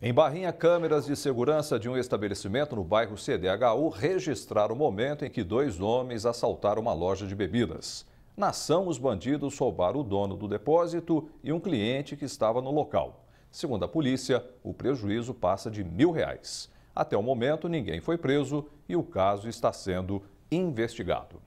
Em Barrinha, câmeras de segurança de um estabelecimento no bairro CDHU registraram o momento em que dois homens assaltaram uma loja de bebidas. Na ação, os bandidos roubaram o dono do depósito e um cliente que estava no local. Segundo a polícia, o prejuízo passa de mil reais. Até o momento, ninguém foi preso e o caso está sendo investigado.